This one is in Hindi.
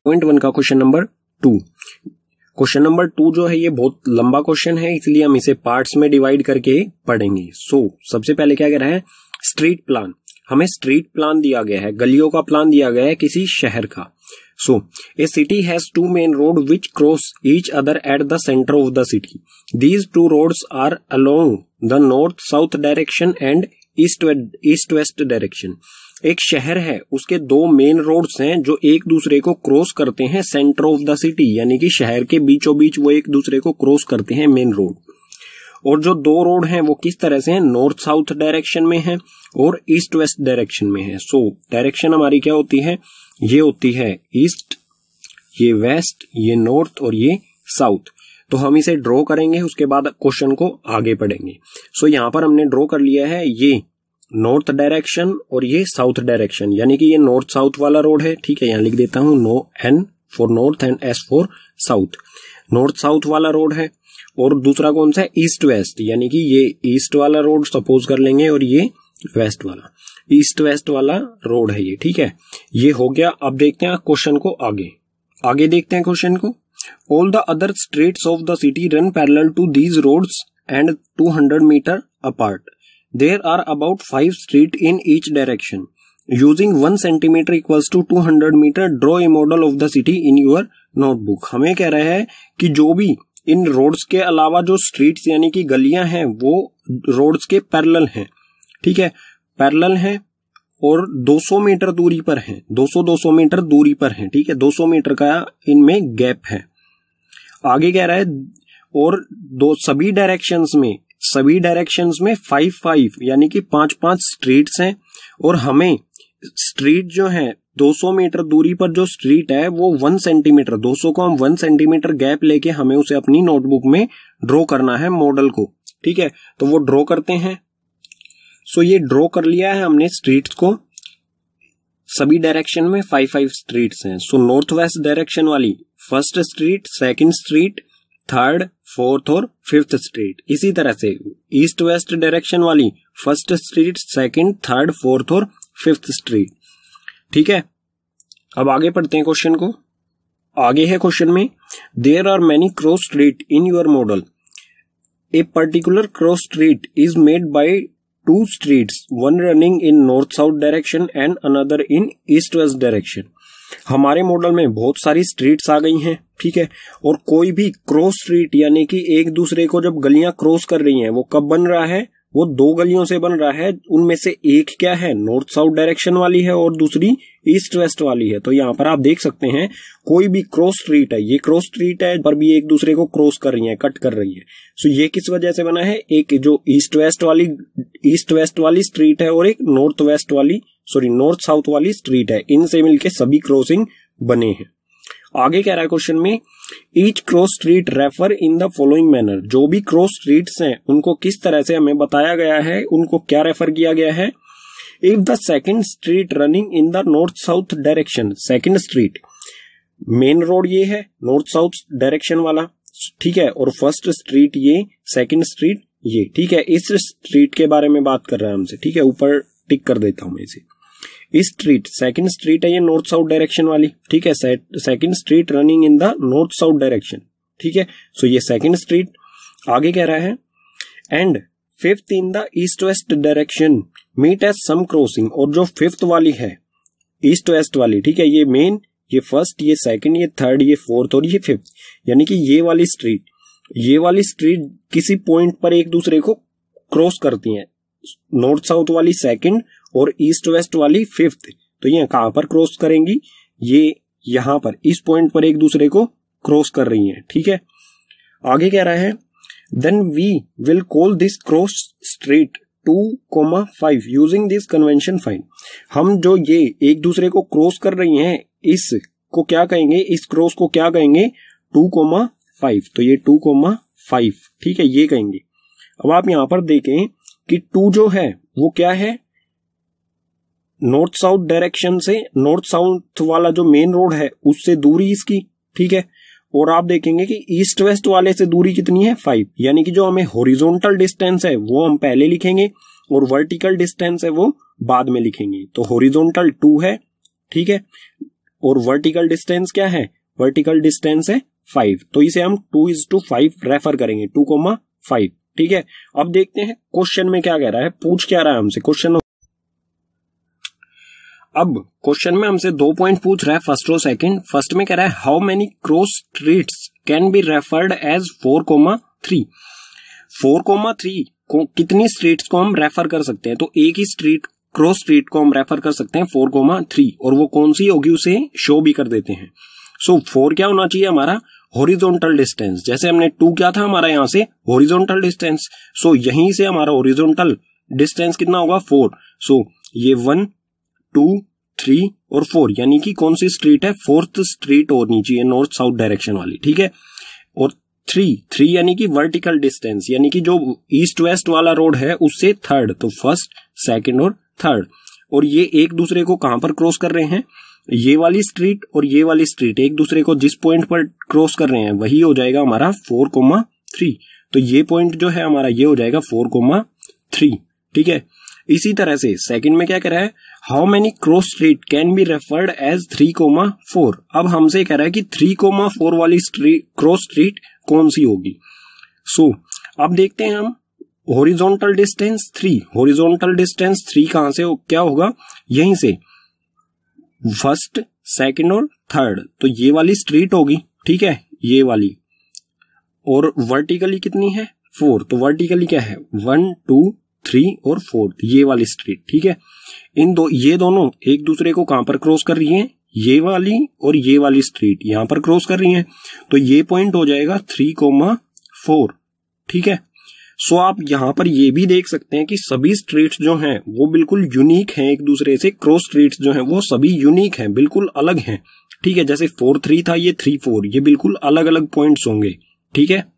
पॉइंट वन का question number two question number two जो है ये बहुत लंबा क्वेश्चन है इसलिए हम इसे पार्ट्स में डिवाइड करके पढ़ेंगे सो so, सबसे पहले क्या कह रहा है स्ट्रीट प्लान हमें स्ट्रीट प्लान दिया गया है गलियों का प्लान दिया गया है किसी शहर का So, a city has two main roads which cross each other at the center of the city. These two roads are along the north-south direction and east west direction एक शहर है उसके दो मेन रोड्स हैं जो एक दूसरे को क्रॉस करते हैं सेंटर ऑफ द सिटी यानी कि शहर के बीचों बीच वो एक दूसरे को क्रॉस करते हैं मेन रोड और जो दो रोड हैं वो किस तरह से हैं नॉर्थ साउथ डायरेक्शन में है और ईस्ट वेस्ट डायरेक्शन में है सो so, डायरेक्शन हमारी क्या होती है ये होती है ईस्ट ये वेस्ट ये नॉर्थ और ये साउथ तो हम इसे ड्रॉ करेंगे उसके बाद क्वेश्चन को आगे पढ़ेंगे सो so, पर हमने ड्रॉ कर लिया है ये नॉर्थ डायरेक्शन और ये साउथ डायरेक्शन यानी कि ये नॉर्थ साउथ वाला रोड है ठीक है यहां लिख देता हूं no N for north and S for south north south वाला रोड है और दूसरा कौन सा है ईस्ट वेस्ट यानी कि ये ईस्ट वाला रोड सपोज कर लेंगे और ये वेस्ट वाला ईस्ट वेस्ट वाला रोड है ये ठीक है ये हो गया अब देखते हैं क्वेश्चन को आगे आगे देखते हैं क्वेश्चन को all the other street of the city run parallel to these roads and hundred metre apart there are about five street in each direction using one centimetre equals to two hundred metre draw a model of the city in your notebook हमें कह रहे हैं कि जो भी इन रोड्स के अलावा जो स्ट्रीट्स यानी कि गलियां हैं वो रोड्स के पैरेलल हैं ठीक है पैरेलल हैं और 200 मीटर दूरी पर हैं 200-200 मीटर दूरी पर हैं ठीक है 200 मीटर का इनमें गैप है आगे कह रहा है और दो सभी डायरेक्शंस में सभी डायरेक्शंस में फाइव फाइव यानी कि पांच पांच स्ट्रीट्स हैं और हमें स्ट्रीट जो है 200 मीटर दूरी पर जो स्ट्रीट है वो 1 सेंटीमीटर 200 को हम 1 सेंटीमीटर गैप लेके हमें उसे अपनी नोटबुक में ड्रॉ करना है मॉडल को ठीक है तो वो ड्रॉ करते हैं सो ये ड्रॉ कर लिया है हमने स्ट्रीट्स को सभी डायरेक्शन में फाइव फाइव स्ट्रीट्स हैं सो नॉर्थ वेस्ट डायरेक्शन वाली first street second street third fourth और फिफ्थ स्ट्रीट इसी तरह से ईस्ट वेस्ट डायरेक्शन वाली first street second third fourth और फिफ्थ स्ट्रीट ठीक है अब आगे पढ़ते हैं क्वेश्चन को आगे है क्वेश्चन में there are many cross street in your model a particular cross street is made by two streets one running in north south direction and another in east west direction हमारे मॉडल में बहुत सारी स्ट्रीट्स आ गई हैं ठीक है और कोई भी क्रॉस स्ट्रीट यानी कि एक दूसरे को जब गलियां क्रॉस कर रही हैं वो कब बन रहा है वो दो गलियों से बन रहा है उनमें से एक क्या है नॉर्थ साउथ डायरेक्शन वाली है और दूसरी ईस्ट वेस्ट वाली है तो यहाँ पर आप देख सकते हैं कोई भी क्रॉस स्ट्रीट है ये क्रॉस स्ट्रीट है पर भी एक दूसरे को क्रॉस कर रही है कट कर रही है सो ये किस वजह से बना है एक जो ईस्ट वेस्ट वाली ईस्ट वेस्ट वाली स्ट्रीट है और एक नॉर्थ वेस्ट वाली सॉरी नॉर्थ साउथ वाली स्ट्रीट है इनसे मिलकर सभी क्रॉसिंग बने हैं आगे कह रहा है क्वेश्चन में each cross street refer in the following manner जो भी क्रॉस स्ट्रीट्स हैं उनको किस तरह से हमें बताया गया है उनको क्या रेफर किया गया है if the second street running in the north south direction second street main road ये है नॉर्थ साउथ डायरेक्शन वाला ठीक है और फर्स्ट स्ट्रीट ये सेकेंड स्ट्रीट ये ठीक है इस स्ट्रीट के बारे में बात कर रहा है हमसे ठीक है ऊपर टिक कर देता हूं मैं इसे स्ट्रीट सेकंड स्ट्रीट है ये नॉर्थ साउथ डायरेक्शन वाली ठीक है second street running in the north south direction ठीक है सो ये सेकंड स्ट्रीट आगे कह रहा है and fifth in the east west direction meet as some crossing और जो फिफ्थ वाली है ईस्ट वेस्ट वाली ठीक है ये मेन ये फर्स्ट ये सेकंड ये थर्ड ये फोर्थ और ये फिफ्थ यानी कि ये वाली स्ट्रीट ये वाली स्ट्रीट किसी पॉइंट पर एक दूसरे को क्रॉस करती है नॉर्थ साउथ वाली सेकंड और ईस्ट वेस्ट वाली फिफ्थ तो ये कहां पर क्रॉस करेंगी ये यहां पर इस पॉइंट पर एक दूसरे को क्रॉस कर रही हैं ठीक है आगे कह रहा है then we will call this cross street two comma five using this convention fine हम जो ये एक दूसरे को क्रॉस कर रही हैं इस को क्या कहेंगे इस क्रॉस को क्या कहेंगे टू कोमा फाइव तो ये टू कोमा फाइव ठीक है ये कहेंगे अब आप यहां पर देखें कि टू जो है वो क्या है नॉर्थ साउथ डायरेक्शन से नॉर्थ साउथ वाला जो मेन रोड है उससे दूरी इसकी ठीक है और आप देखेंगे कि ईस्ट वेस्ट वाले से दूरी कितनी है फाइव यानी कि जो हमें होरिजोनटल डिस्टेंस है वो हम पहले लिखेंगे और वर्टिकल डिस्टेंस है वो बाद में लिखेंगे तो होरिजोनटल टू है ठीक है और वर्टिकल डिस्टेंस क्या है वर्टिकल डिस्टेंस है फाइव तो इसे हम two is two five refer करेंगे टू कोमा फाइव ठीक है अब देखते हैं क्वेश्चन में क्या कह रहा है पूछ क्या रहा है हमसे क्वेश्चन अब क्वेश्चन में हमसे दो पॉइंट पूछ रहा है फर्स्ट और सेकंड फर्स्ट में कह रहा है how many cross streets can be referred as four comma three four comma three कितनी स्ट्रीट्स को हम रेफर कर सकते हैं तो एक ही स्ट्रीट क्रॉस स्ट्रीट को हम रेफर कर सकते हैं फोर कोमा थ्री और वो कौन सी होगी उसे शो भी कर देते हैं सो so, फोर क्या होना चाहिए हमारा हॉरिजॉन्टल डिस्टेंस जैसे हमने टू क्या था हमारा यहाँ से हॉरिजॉन्टल डिस्टेंस सो यहीं से हमारा हॉरिजॉन्टल डिस्टेंस कितना होगा फोर सो so, ये वन टू थ्री और फोर यानी कि कौन सी स्ट्रीट है फोर्थ स्ट्रीट होनी चाहिए नॉर्थ साउथ डायरेक्शन वाली ठीक है और थ्री थ्री यानी कि वर्टिकल डिस्टेंस यानी कि जो ईस्ट वेस्ट वाला रोड है उससे थर्ड तो फर्स्ट सेकेंड और थर्ड और ये एक दूसरे को कहां पर क्रॉस कर रहे हैं ये वाली स्ट्रीट और ये वाली स्ट्रीट एक दूसरे को जिस पॉइंट पर क्रॉस कर रहे हैं वही हो जाएगा हमारा फोर कोमा थ्री तो ये पॉइंट जो है हमारा ये हो जाएगा फोर कोमा थ्री ठीक है इसी तरह से सेकंड में क्या कह रहा है how many cross street can be referred as three comma four अब हमसे कह रहा है कि थ्री कोमा फोर वाली स्ट्रीट क्रॉस स्ट्रीट कौन सी होगी सो so, अब देखते हैं हम horizontal distance three horizontal distance three कहां से हो, क्या होगा यहीं से फर्स्ट सेकेंड और थर्ड तो ये वाली स्ट्रीट होगी ठीक है ये वाली और वर्टिकली कितनी है फोर तो वर्टिकली क्या है वन टू थ्री और फोर्थ ये वाली स्ट्रीट ठीक है इन दो ये दोनों एक दूसरे को कहां पर क्रॉस कर रही हैं ये वाली और ये वाली स्ट्रीट यहां पर क्रॉस कर रही हैं तो ये पॉइंट हो जाएगा थ्री कोमा फोर ठीक है सो आप यहां पर ये भी देख सकते हैं कि सभी स्ट्रीट्स जो हैं वो बिल्कुल यूनिक हैं एक दूसरे से क्रॉस स्ट्रीट्स जो हैं वो सभी यूनिक हैं बिल्कुल अलग हैं ठीक है जैसे फोर थ्री था ये थ्री फोर ये बिल्कुल अलग अलग पॉइंट्स होंगे ठीक है